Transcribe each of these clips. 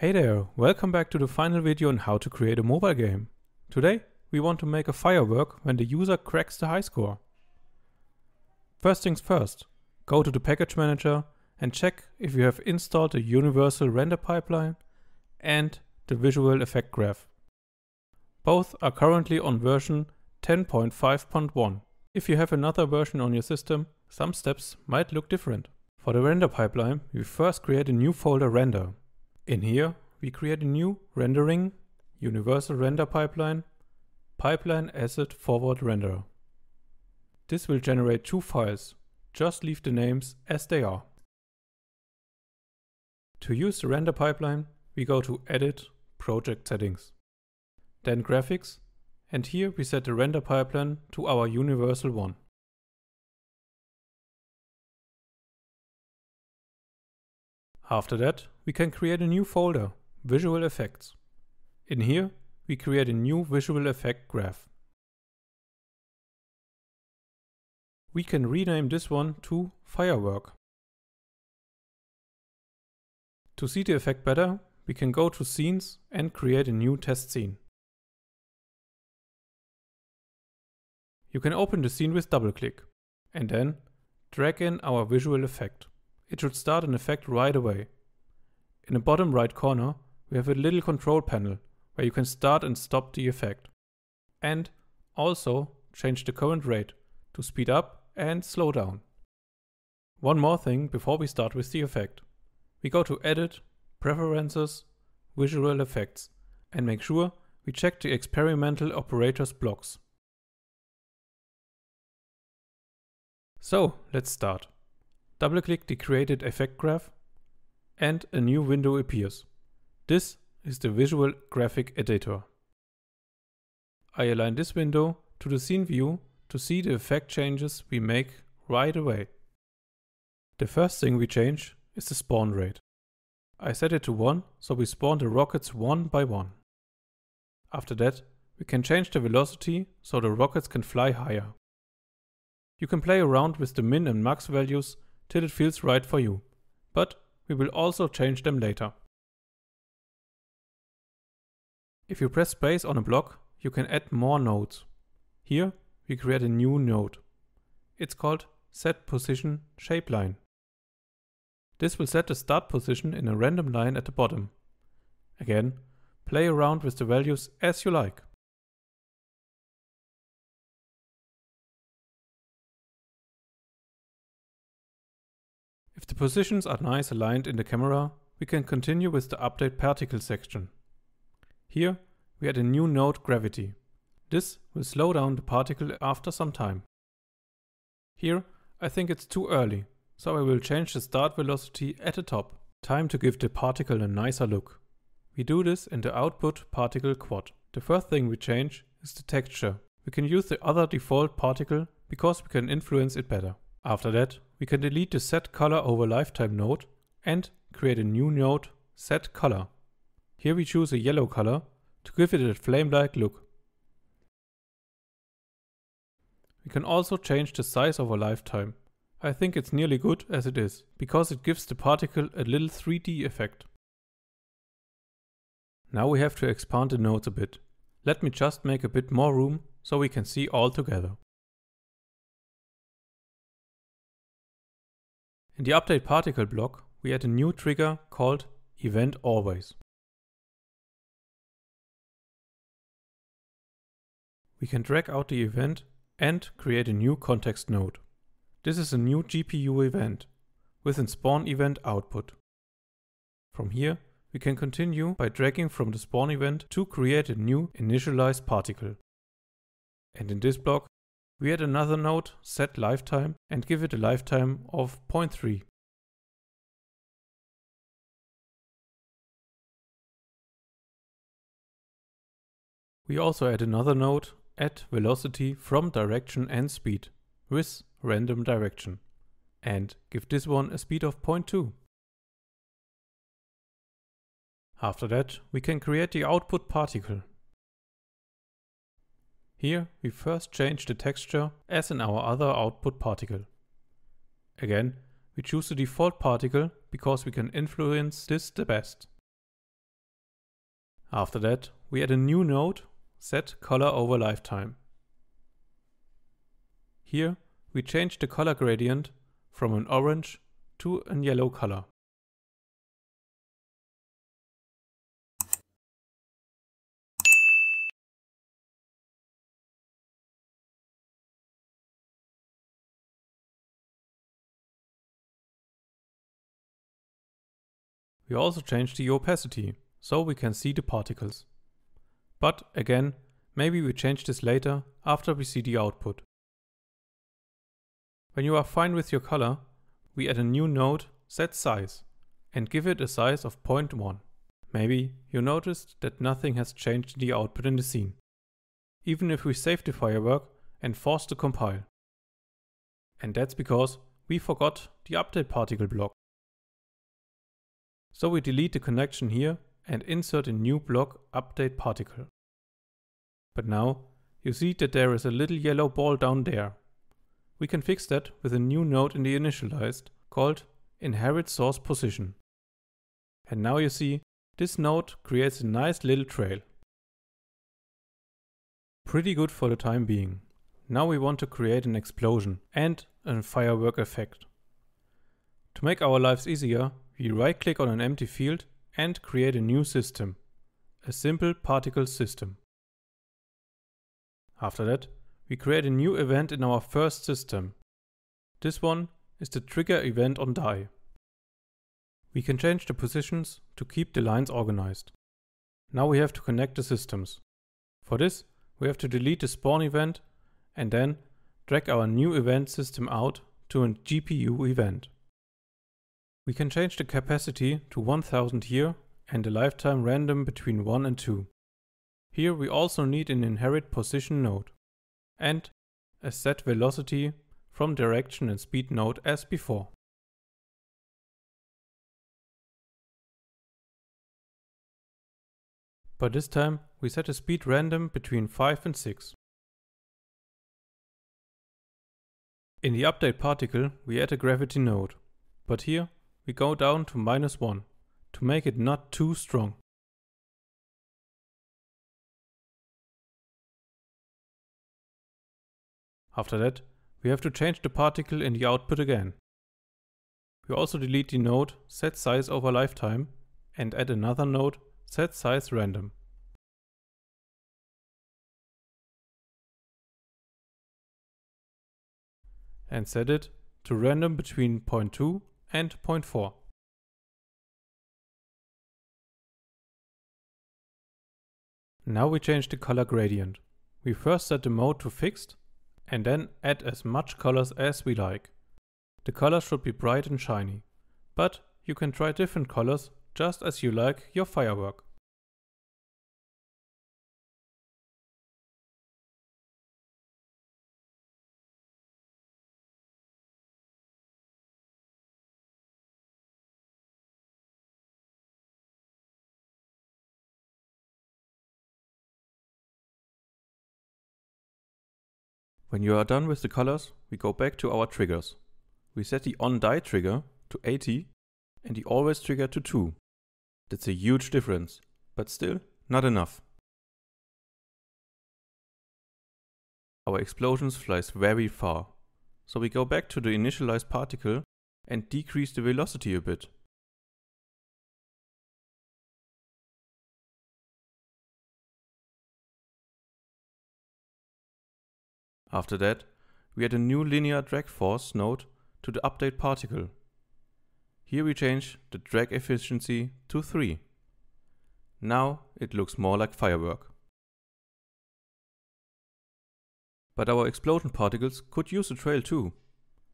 Hey there, welcome back to the final video on how to create a mobile game. Today we want to make a firework when the user cracks the high score. First things first, go to the package manager and check if you have installed the universal render pipeline and the visual effect graph. Both are currently on version 10.5.1. If you have another version on your system, some steps might look different. For the render pipeline, we first create a new folder render in here, we create a new rendering universal render pipeline, pipeline asset forward render. This will generate two files. Just leave the names as they are. To use the render pipeline, we go to Edit, Project Settings. Then Graphics, and here we set the render pipeline to our universal one. After that, we can create a new folder, Visual Effects. In here, we create a new visual effect graph. We can rename this one to Firework. To see the effect better, we can go to Scenes and create a new test scene. You can open the scene with double click and then drag in our visual effect it should start an effect right away. In the bottom right corner, we have a little control panel where you can start and stop the effect. And also change the current rate to speed up and slow down. One more thing before we start with the effect. We go to Edit, Preferences, Visual Effects and make sure we check the experimental operators blocks. So let's start. Double click the created effect graph and a new window appears. This is the Visual Graphic Editor. I align this window to the scene view to see the effect changes we make right away. The first thing we change is the spawn rate. I set it to 1 so we spawn the rockets one by one. After that we can change the velocity so the rockets can fly higher. You can play around with the min and max values till it feels right for you. But we will also change them later. If you press space on a block, you can add more nodes. Here we create a new node. It's called set position shape line. This will set the start position in a random line at the bottom. Again, play around with the values as you like. the positions are nice aligned in the camera, we can continue with the update particle section. Here we add a new node gravity. This will slow down the particle after some time. Here I think it's too early, so I will change the start velocity at the top. Time to give the particle a nicer look. We do this in the output particle quad. The first thing we change is the texture. We can use the other default particle because we can influence it better. After that, we can delete the Set Color over lifetime node and create a new node, Set Color. Here we choose a yellow color to give it a flame-like look. We can also change the size of a lifetime. I think it's nearly good as it is, because it gives the particle a little 3D effect. Now we have to expand the nodes a bit. Let me just make a bit more room so we can see all together. In the update particle block, we add a new trigger called event always. We can drag out the event and create a new context node. This is a new GPU event with spawn event output. From here, we can continue by dragging from the spawn event to create a new initialized particle. And in this block, we add another node, set lifetime, and give it a lifetime of 0.3. We also add another node, add velocity from direction and speed, with random direction. And give this one a speed of 0.2. After that, we can create the output particle. Here we first change the texture as in our other output particle. Again, we choose the default particle because we can influence this the best. After that, we add a new node, set color over lifetime. Here, we change the color gradient from an orange to a yellow color. We also change the opacity, so we can see the particles. But again, maybe we change this later after we see the output. When you are fine with your color, we add a new node, set size, and give it a size of 0.1. Maybe you noticed that nothing has changed the output in the scene, even if we save the firework and force to compile. And that's because we forgot the update particle block. So we delete the connection here and insert a new block update particle. But now you see that there is a little yellow ball down there. We can fix that with a new node in the initialized called inherit source position. And now you see this node creates a nice little trail. Pretty good for the time being. Now we want to create an explosion and a firework effect. To make our lives easier, we right click on an empty field and create a new system, a simple particle system. After that, we create a new event in our first system. This one is the trigger event on die. We can change the positions to keep the lines organized. Now we have to connect the systems. For this, we have to delete the spawn event and then drag our new event system out to a GPU event. We can change the capacity to 1000 here and a lifetime random between 1 and 2. Here we also need an inherit position node and a set velocity from direction and speed node as before. But this time we set a speed random between 5 and 6. In the update particle we add a gravity node, but here we go down to minus 1 to make it not too strong. After that, we have to change the particle in the output again. We also delete the node set size over lifetime and add another node set size random. And set it to random between 0.2 and point 4. Now we change the color gradient. We first set the mode to fixed and then add as much colors as we like. The colors should be bright and shiny, but you can try different colors just as you like your firework. When you are done with the colors, we go back to our triggers. We set the on die trigger to 80 and the always trigger to 2. That's a huge difference, but still not enough. Our explosions flies very far, so we go back to the initialized particle and decrease the velocity a bit. After that, we add a new linear drag force node to the update particle. Here we change the drag efficiency to 3. Now it looks more like firework. But our explosion particles could use a trail too.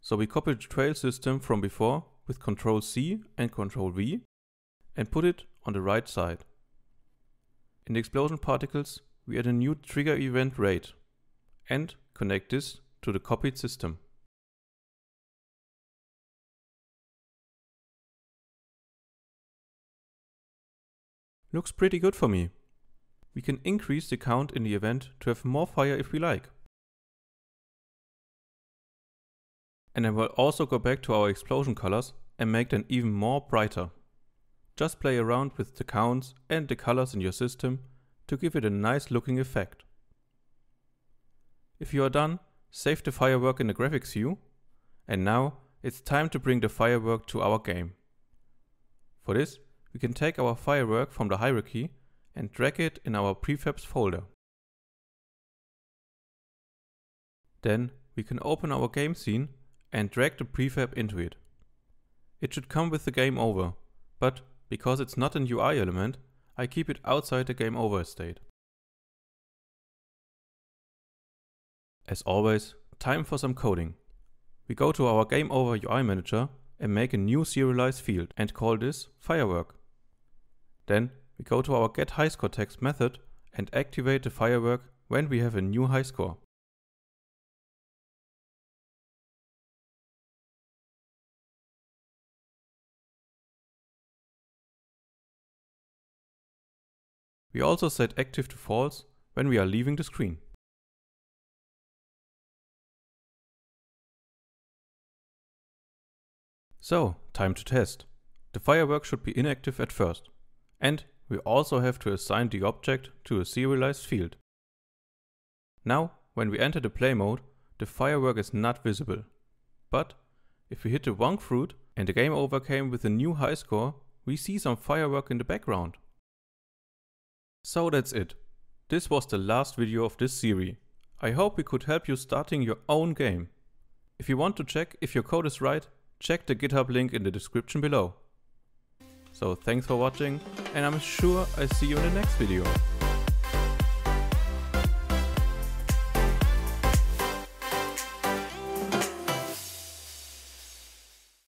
So we copy the trail system from before with Ctrl C and Ctrl V and put it on the right side. In the explosion particles, we add a new trigger event rate and Connect this to the copied system. Looks pretty good for me. We can increase the count in the event to have more fire if we like. And I will also go back to our explosion colors and make them even more brighter. Just play around with the counts and the colors in your system to give it a nice looking effect. If you are done, save the firework in the graphics view. And now it's time to bring the firework to our game. For this, we can take our firework from the hierarchy and drag it in our prefabs folder. Then we can open our game scene and drag the prefab into it. It should come with the game over, but because it's not an UI element, I keep it outside the game over state. As always, time for some coding. We go to our Game Over UI Manager and make a new serialized field and call this Firework. Then we go to our get high score text method and activate the firework when we have a new high score. We also set active to false when we are leaving the screen. So, time to test. The firework should be inactive at first. And we also have to assign the object to a serialized field. Now, when we enter the play mode, the firework is not visible. But if we hit the wrong fruit and the game over came with a new high score, we see some firework in the background. So that's it. This was the last video of this series. I hope we could help you starting your own game. If you want to check if your code is right, check the GitHub link in the description below. So thanks for watching and I'm sure I see you in the next video.